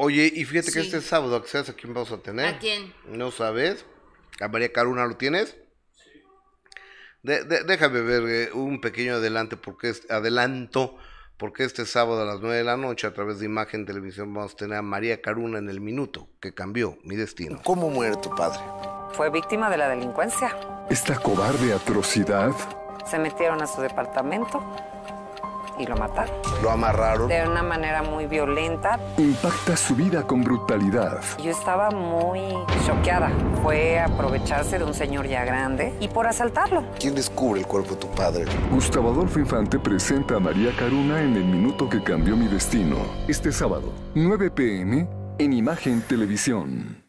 Oye, y fíjate que este sábado, ¿a quién vamos a tener? ¿A quién? No sabes. ¿A María Caruna lo tienes? Sí. De, déjame ver eh, un pequeño adelante porque adelanto porque este sábado a las 9 de la noche a través de Imagen Televisión vamos a tener a María Caruna en el minuto que cambió mi destino. ¿Cómo muere tu padre? Fue víctima de la delincuencia. Esta cobarde atrocidad. Se metieron a su departamento, y lo mataron. Lo amarraron. De una manera muy violenta. Impacta su vida con brutalidad. Yo estaba muy choqueada. Fue aprovecharse de un señor ya grande y por asaltarlo. ¿Quién descubre el cuerpo de tu padre? Gustavo Adolfo Infante presenta a María Caruna en El Minuto que Cambió Mi Destino. Este sábado, 9 pm, en Imagen Televisión.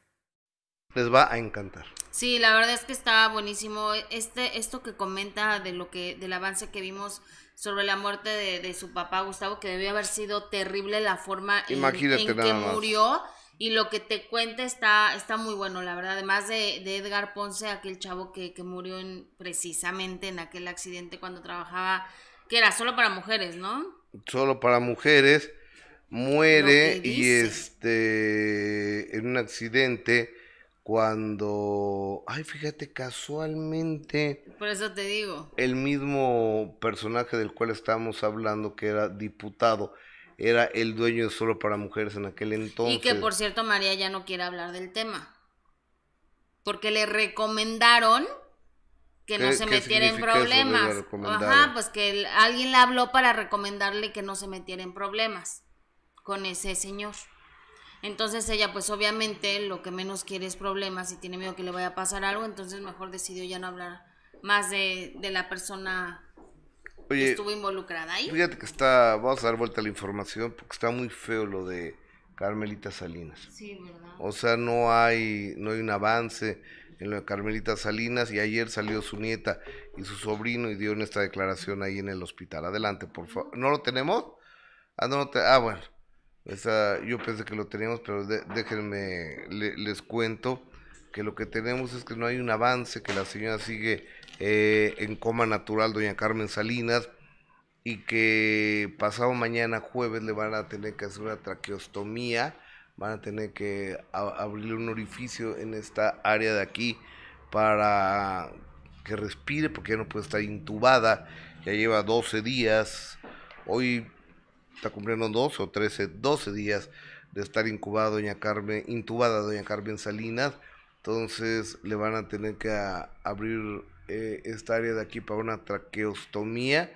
Les va a encantar. Sí, la verdad es que está buenísimo. Este, esto que comenta de lo que, del avance que vimos sobre la muerte de, de su papá Gustavo, que debió haber sido terrible la forma en, que murió. Y lo que te cuenta está, está muy bueno, la verdad. Además de, de Edgar Ponce, aquel chavo que, que murió en, precisamente en aquel accidente cuando trabajaba, que era solo para mujeres, ¿no? Solo para mujeres, muere y este en un accidente cuando, ay, fíjate, casualmente... Por eso te digo. El mismo personaje del cual estábamos hablando, que era diputado, era el dueño de Solo para Mujeres en aquel entonces. Y que, por cierto, María ya no quiere hablar del tema. Porque le recomendaron que no se metiera en problemas. Ajá, pues que alguien le habló para recomendarle que no se metiera en problemas con ese señor. Entonces ella pues obviamente lo que menos quiere es problemas y tiene miedo que le vaya a pasar algo, entonces mejor decidió ya no hablar más de, la persona que estuvo involucrada ahí. Fíjate que está, vamos a dar vuelta a la información porque está muy feo lo de Carmelita Salinas. Sí, ¿verdad? O sea, no hay, no hay un avance en lo de Carmelita Salinas y ayer salió su nieta y su sobrino y dio esta declaración ahí en el hospital. Adelante, por favor. ¿No lo tenemos? Ah, no ah bueno. Esa, yo pensé que lo teníamos, pero déjenme, les cuento que lo que tenemos es que no hay un avance, que la señora sigue eh, en coma natural, doña Carmen Salinas, y que pasado mañana jueves le van a tener que hacer una traqueostomía, van a tener que abrir un orificio en esta área de aquí para que respire, porque ya no puede estar intubada, ya lleva 12 días, hoy está cumpliendo dos o 13, 12 días de estar incubada doña Carmen, intubada doña Carmen Salinas. Entonces le van a tener que ah, abrir eh, esta área de aquí para una traqueostomía.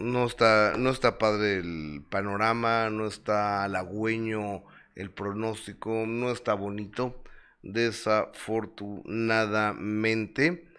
No está, no está padre el panorama, no está halagüeño el pronóstico, no está bonito, desafortunadamente.